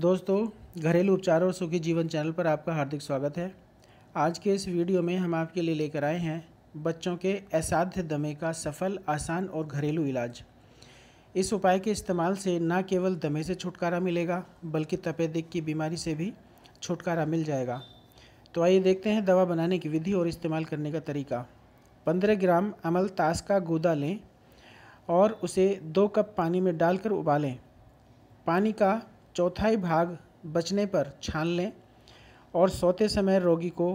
दोस्तों घरेलू उपचार और सुखी जीवन चैनल पर आपका हार्दिक स्वागत है आज के इस वीडियो में हम आपके लिए लेकर आए हैं बच्चों के असाध्य दमे का सफल आसान और घरेलू इलाज इस उपाय के इस्तेमाल से न केवल दमे से छुटकारा मिलेगा बल्कि तपेदिक की बीमारी से भी छुटकारा मिल जाएगा तो आइए देखते हैं दवा बनाने की विधि और इस्तेमाल करने का तरीका पंद्रह ग्राम अमल ताश का गूदा लें और उसे दो कप पानी में डालकर उबालें पानी का चौथाई भाग बचने पर छान लें और सोते समय रोगी को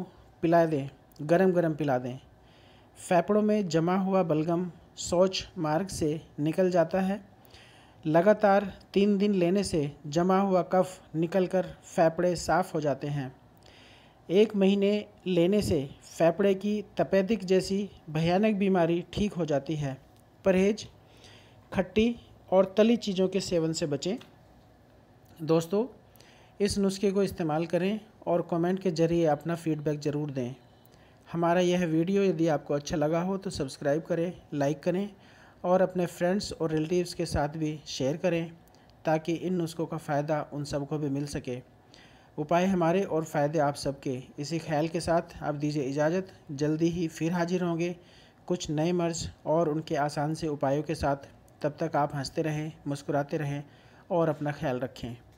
पिला दें गरम गरम पिला दें फेफड़ों में जमा हुआ बलगम शौच मार्ग से निकल जाता है लगातार तीन दिन लेने से जमा हुआ कफ निकलकर फेफड़े साफ हो जाते हैं एक महीने लेने से फेफड़े की तपेदिक जैसी भयानक बीमारी ठीक हो जाती है परहेज खट्टी और तली चीज़ों के सेवन से बचें दोस्तों इस नुस्खे को इस्तेमाल करें और कमेंट के ज़रिए अपना फीडबैक ज़रूर दें हमारा यह वीडियो यदि आपको अच्छा लगा हो तो सब्सक्राइब करें लाइक करें और अपने फ्रेंड्स और रिलेटिव्स के साथ भी शेयर करें ताकि इन नुस्खों का फ़ायदा उन सबको भी मिल सके उपाय हमारे और फ़ायदे आप सबके इसी ख्याल के साथ आप दीजिए इजाज़त जल्दी ही फिर हाजिर होंगे कुछ नए मर्ज और उनके आसान से उपायों के साथ तब तक आप हंसते रहें मुस्कुराते रहें और अपना ख्याल रखें